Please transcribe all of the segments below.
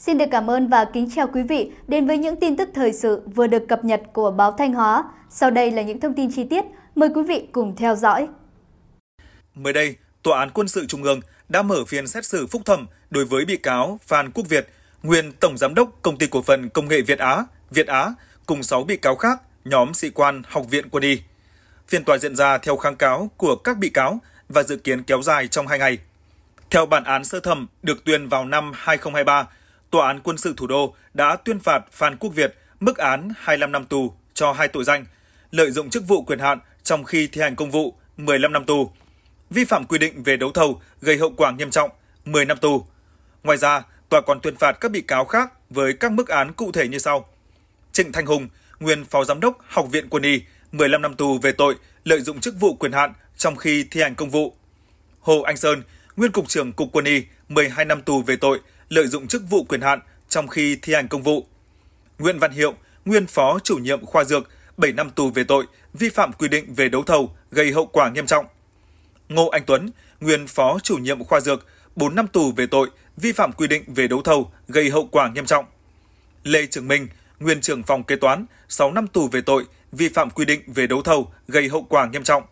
Xin được cảm ơn và kính chào quý vị đến với những tin tức thời sự vừa được cập nhật của báo Thanh Hóa. Sau đây là những thông tin chi tiết, mời quý vị cùng theo dõi. Mới đây, Tòa án Quân sự Trung ương đã mở phiên xét xử phúc thẩm đối với bị cáo Phan Quốc Việt, nguyên Tổng Giám đốc Công ty Cổ phần Công nghệ Việt Á, Việt Á, cùng 6 bị cáo khác, nhóm sĩ quan Học viện Quân y. Phiên tòa diễn ra theo kháng cáo của các bị cáo và dự kiến kéo dài trong 2 ngày. Theo bản án sơ thẩm được tuyên vào năm 2023, Tòa án quân sự thủ đô đã tuyên phạt Phan Quốc Việt mức án 25 năm tù cho hai tội danh lợi dụng chức vụ quyền hạn trong khi thi hành công vụ 15 năm tù, vi phạm quy định về đấu thầu gây hậu quả nghiêm trọng 10 năm tù. Ngoài ra, tòa còn tuyên phạt các bị cáo khác với các mức án cụ thể như sau. Trịnh Thanh Hùng, nguyên phó giám đốc Học viện Quân y, 15 năm tù về tội lợi dụng chức vụ quyền hạn trong khi thi hành công vụ. Hồ Anh Sơn, nguyên cục trưởng Cục Quân y, 12 năm tù về tội lợi dụng chức vụ quyền hạn trong khi thi hành công vụ. Nguyễn Văn Hiệu, nguyên phó chủ nhiệm khoa dược, 7 năm tù về tội vi phạm quy định về đấu thầu gây hậu quả nghiêm trọng. Ngô Anh Tuấn, nguyên phó chủ nhiệm khoa dược, 4 năm tù về tội vi phạm quy định về đấu thầu gây hậu quả nghiêm trọng. Lê Trường Minh, nguyên trưởng phòng kế toán, 6 năm tù về tội vi phạm quy định về đấu thầu gây hậu quả nghiêm trọng.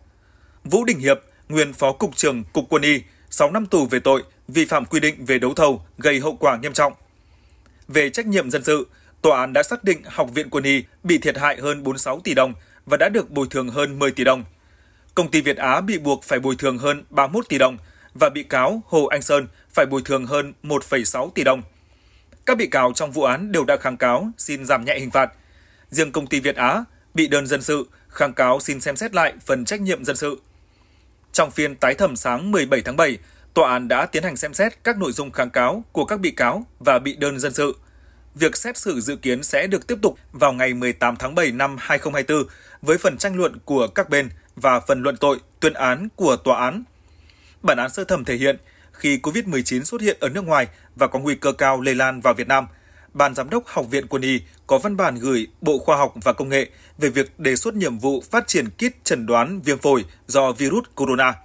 Vũ Đình Hiệp, nguyên phó cục trưởng Cục Quân y, 6 năm tù về tội vi phạm quy định về đấu thầu gây hậu quả nghiêm trọng. Về trách nhiệm dân sự, tòa án đã xác định Học viện Quân y bị thiệt hại hơn 46 tỷ đồng và đã được bồi thường hơn 10 tỷ đồng. Công ty Việt Á bị buộc phải bồi thường hơn 31 tỷ đồng và bị cáo Hồ Anh Sơn phải bồi thường hơn 1,6 tỷ đồng. Các bị cáo trong vụ án đều đã kháng cáo xin giảm nhẹ hình phạt. Riêng công ty Việt Á bị đơn dân sự kháng cáo xin xem xét lại phần trách nhiệm dân sự. Trong phiên tái thẩm sáng 17 tháng 7, tòa án đã tiến hành xem xét các nội dung kháng cáo của các bị cáo và bị đơn dân sự. Việc xét xử dự kiến sẽ được tiếp tục vào ngày 18 tháng 7 năm 2024 với phần tranh luận của các bên và phần luận tội tuyên án của tòa án. Bản án sơ thẩm thể hiện khi COVID-19 xuất hiện ở nước ngoài và có nguy cơ cao lây lan vào Việt Nam, Ban Giám đốc Học viện Quân y có văn bản gửi Bộ Khoa học và Công nghệ về việc đề xuất nhiệm vụ phát triển kit chẩn đoán viêm phổi do virus corona –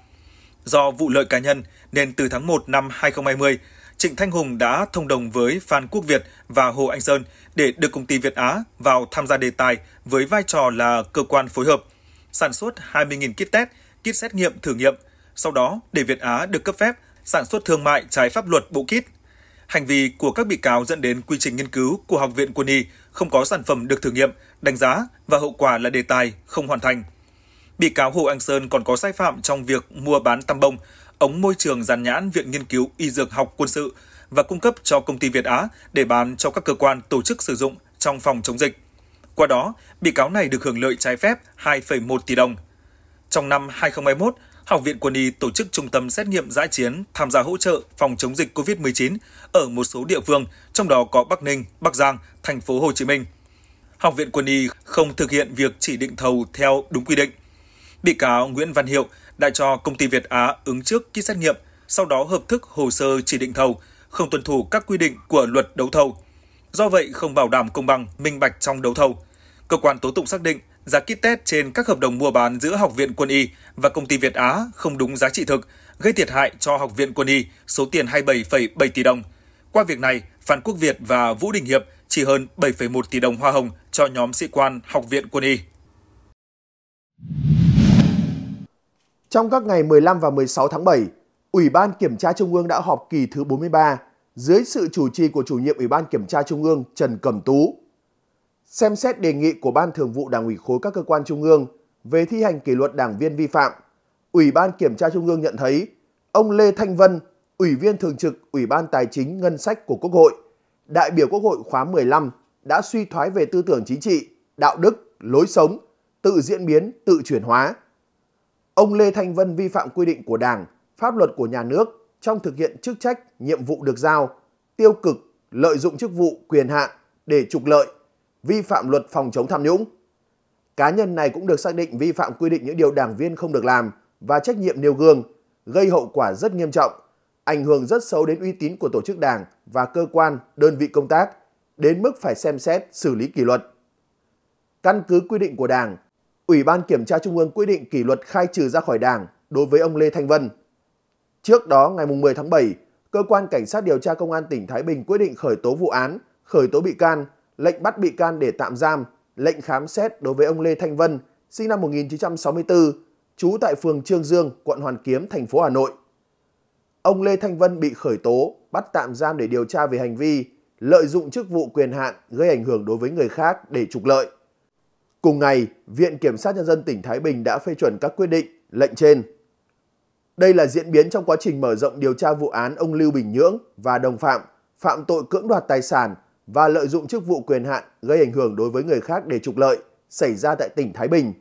Do vụ lợi cá nhân nên từ tháng 1 năm 2020, Trịnh Thanh Hùng đã thông đồng với Phan Quốc Việt và Hồ Anh Sơn để được công ty Việt Á vào tham gia đề tài với vai trò là cơ quan phối hợp, sản xuất 20.000 kit test, kit xét nghiệm thử nghiệm, sau đó để Việt Á được cấp phép sản xuất thương mại trái pháp luật bộ kit. Hành vi của các bị cáo dẫn đến quy trình nghiên cứu của Học viện Quân y không có sản phẩm được thử nghiệm, đánh giá và hậu quả là đề tài không hoàn thành. Bị cáo Hồ Anh Sơn còn có sai phạm trong việc mua bán tăm bông, ống môi trường dàn nhãn Viện Nghiên cứu Y Dược học Quân sự và cung cấp cho công ty Việt Á để bán cho các cơ quan tổ chức sử dụng trong phòng chống dịch. Qua đó, bị cáo này được hưởng lợi trái phép 2,1 tỷ đồng. Trong năm 2021, Học viện Quân y tổ chức trung tâm xét nghiệm giã chiến tham gia hỗ trợ phòng chống dịch COVID-19 ở một số địa phương, trong đó có Bắc Ninh, Bắc Giang, thành phố Hồ Chí Minh. Học viện Quân y không thực hiện việc chỉ định thầu theo đúng quy định. Bị cáo Nguyễn Văn Hiệu đã cho công ty Việt Á ứng trước ký xét nghiệm, sau đó hợp thức hồ sơ chỉ định thầu, không tuân thủ các quy định của luật đấu thầu. Do vậy không bảo đảm công bằng, minh bạch trong đấu thầu. Cơ quan tố tụng xác định giá kit test trên các hợp đồng mua bán giữa Học viện Quân y và công ty Việt Á không đúng giá trị thực, gây thiệt hại cho Học viện Quân y số tiền 27,7 tỷ đồng. Qua việc này, Phan Quốc Việt và Vũ Đình Hiệp chỉ hơn 7,1 tỷ đồng hoa hồng cho nhóm sĩ quan Học viện Quân y. Trong các ngày 15 và 16 tháng 7, Ủy ban Kiểm tra Trung ương đã họp kỳ thứ 43 dưới sự chủ trì của chủ nhiệm Ủy ban Kiểm tra Trung ương Trần Cẩm Tú. Xem xét đề nghị của Ban Thường vụ Đảng ủy khối các cơ quan trung ương về thi hành kỷ luật đảng viên vi phạm, Ủy ban Kiểm tra Trung ương nhận thấy ông Lê Thanh Vân, Ủy viên Thường trực Ủy ban Tài chính Ngân sách của Quốc hội, đại biểu Quốc hội khóa 15 đã suy thoái về tư tưởng chính trị, đạo đức, lối sống, tự diễn biến, tự chuyển hóa – Ông Lê Thanh Vân vi phạm quy định của Đảng, pháp luật của nhà nước trong thực hiện chức trách, nhiệm vụ được giao, tiêu cực, lợi dụng chức vụ, quyền hạn để trục lợi, vi phạm luật phòng chống tham nhũng. Cá nhân này cũng được xác định vi phạm quy định những điều đảng viên không được làm và trách nhiệm nêu gương, gây hậu quả rất nghiêm trọng, ảnh hưởng rất xấu đến uy tín của tổ chức đảng và cơ quan, đơn vị công tác, đến mức phải xem xét xử lý kỷ luật. Căn cứ quy định của đảng, Ủy ban Kiểm tra Trung ương quyết định kỷ luật khai trừ ra khỏi Đảng đối với ông Lê Thanh Vân. Trước đó, ngày 10 tháng 7, Cơ quan Cảnh sát điều tra Công an tỉnh Thái Bình quyết định khởi tố vụ án, khởi tố bị can, lệnh bắt bị can để tạm giam, lệnh khám xét đối với ông Lê Thanh Vân, sinh năm 1964, trú tại phường Trương Dương, quận Hoàn Kiếm, thành phố Hà Nội. Ông Lê Thanh Vân bị khởi tố, bắt tạm giam để điều tra về hành vi lợi dụng chức vụ quyền hạn gây ảnh hưởng đối với người khác để trục lợi. Cùng ngày, Viện Kiểm sát Nhân dân tỉnh Thái Bình đã phê chuẩn các quyết định, lệnh trên. Đây là diễn biến trong quá trình mở rộng điều tra vụ án ông Lưu Bình Nhưỡng và đồng phạm phạm tội cưỡng đoạt tài sản và lợi dụng chức vụ quyền hạn gây ảnh hưởng đối với người khác để trục lợi xảy ra tại tỉnh Thái Bình.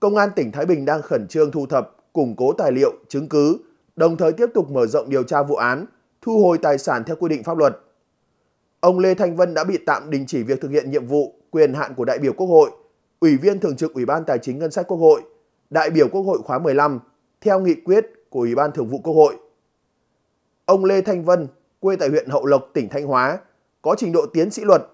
Công an tỉnh Thái Bình đang khẩn trương thu thập, củng cố tài liệu, chứng cứ, đồng thời tiếp tục mở rộng điều tra vụ án, thu hồi tài sản theo quy định pháp luật. Ông Lê Thanh Vân đã bị tạm đình chỉ việc thực hiện nhiệm vụ quyền hạn của đại biểu Quốc hội, Ủy viên Thường trực Ủy ban Tài chính Ngân sách Quốc hội, đại biểu Quốc hội khóa 15 theo nghị quyết của Ủy ban Thường vụ Quốc hội. Ông Lê Thanh Vân, quê tại huyện Hậu Lộc, tỉnh Thanh Hóa, có trình độ tiến sĩ luật.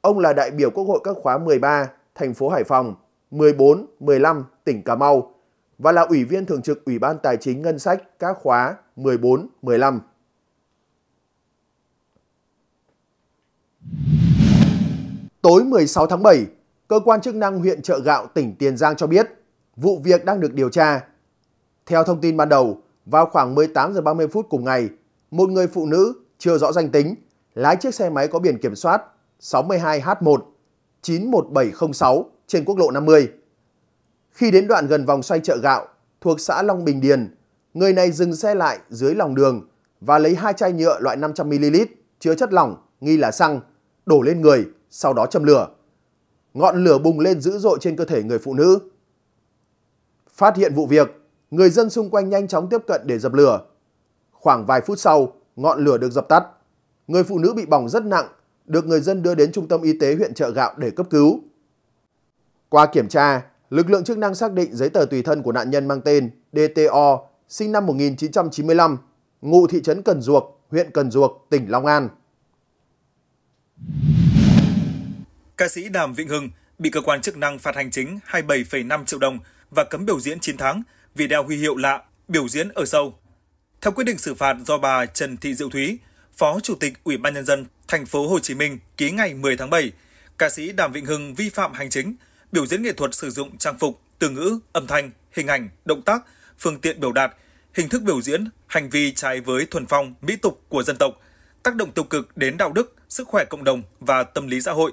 Ông là đại biểu Quốc hội các khóa 13, thành phố Hải Phòng, 14, 15, tỉnh Cà Mau và là Ủy viên Thường trực Ủy ban Tài chính Ngân sách các khóa 14, 15. Tối 16 tháng 7, cơ quan chức năng huyện Trợ Gạo tỉnh Tiền Giang cho biết vụ việc đang được điều tra. Theo thông tin ban đầu, vào khoảng 18 giờ 30 phút cùng ngày, một người phụ nữ chưa rõ danh tính lái chiếc xe máy có biển kiểm soát 62H1 91706 trên quốc lộ 50. Khi đến đoạn gần vòng xoay chợ gạo thuộc xã Long Bình Điền, người này dừng xe lại dưới lòng đường và lấy hai chai nhựa loại 500ml chứa chất lỏng nghi là xăng đổ lên người sau đó châm lửa. Ngọn lửa bùng lên dữ dội trên cơ thể người phụ nữ. Phát hiện vụ việc, người dân xung quanh nhanh chóng tiếp cận để dập lửa. Khoảng vài phút sau, ngọn lửa được dập tắt. Người phụ nữ bị bỏng rất nặng, được người dân đưa đến trung tâm y tế huyện trợ Gạo để cấp cứu. Qua kiểm tra, lực lượng chức năng xác định giấy tờ tùy thân của nạn nhân mang tên DTO, sinh năm 1995, ngụ thị trấn Cần Duộc, huyện Cần Duộc, tỉnh Long An ca sĩ Đàm Vĩnh Hưng bị cơ quan chức năng phạt hành chính 27,5 triệu đồng và cấm biểu diễn 9 tháng vì đeo huy hiệu lạ, biểu diễn ở sâu. Theo quyết định xử phạt do bà Trần Thị Diệu Thúy, Phó Chủ tịch Ủy ban nhân dân thành phố Hồ Chí Minh ký ngày 10 tháng 7, ca sĩ Đàm Vĩnh Hưng vi phạm hành chính, biểu diễn nghệ thuật sử dụng trang phục, từ ngữ, âm thanh, hình ảnh, động tác, phương tiện biểu đạt, hình thức biểu diễn, hành vi trái với thuần phong, mỹ tục của dân tộc, tác động tiêu cực đến đạo đức, sức khỏe cộng đồng và tâm lý xã hội,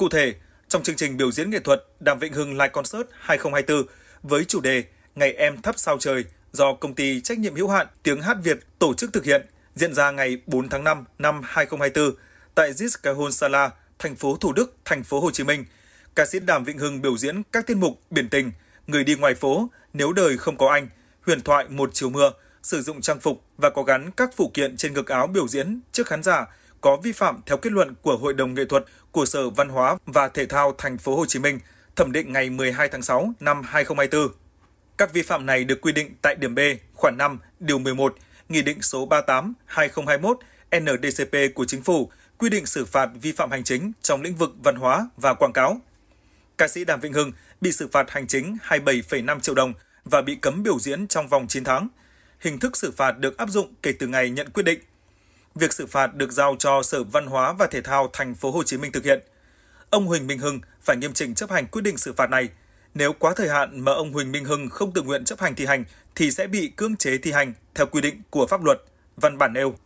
Cụ thể, trong chương trình biểu diễn nghệ thuật Đàm Vĩnh Hưng Live Concert 2024 với chủ đề Ngày em thắp sao trời do công ty trách nhiệm hữu hạn Tiếng hát Việt tổ chức thực hiện diễn ra ngày 4 tháng 5 năm 2024 tại Zizkahun Sala, thành phố Thủ Đức, thành phố Hồ Chí Minh. Ca sĩ Đàm Vĩnh Hưng biểu diễn các tiết mục Biển tình, Người đi ngoài phố, Nếu đời không có anh, Huyền thoại một chiều mưa, sử dụng trang phục và có gắn các phụ kiện trên ngực áo biểu diễn trước khán giả có vi phạm theo kết luận của Hội đồng nghệ thuật của Sở Văn hóa và Thể thao Thành phố Hồ Chí Minh thẩm định ngày 12 tháng 6 năm 2024. Các vi phạm này được quy định tại điểm B, khoản 5, điều 11, Nghị định số 38/2021 NDCP của Chính phủ quy định xử phạt vi phạm hành chính trong lĩnh vực văn hóa và quảng cáo. Ca sĩ Đàm Vĩnh Hưng bị xử phạt hành chính 27,5 triệu đồng và bị cấm biểu diễn trong vòng 9 tháng. Hình thức xử phạt được áp dụng kể từ ngày nhận quyết định. Việc xử phạt được giao cho Sở Văn hóa và Thể thao thành phố Hồ Chí Minh thực hiện. Ông Huỳnh Minh Hưng phải nghiêm chỉnh chấp hành quyết định xử phạt này. Nếu quá thời hạn mà ông Huỳnh Minh Hưng không tự nguyện chấp hành thi hành thì sẽ bị cưỡng chế thi hành theo quy định của pháp luật, văn bản nêu.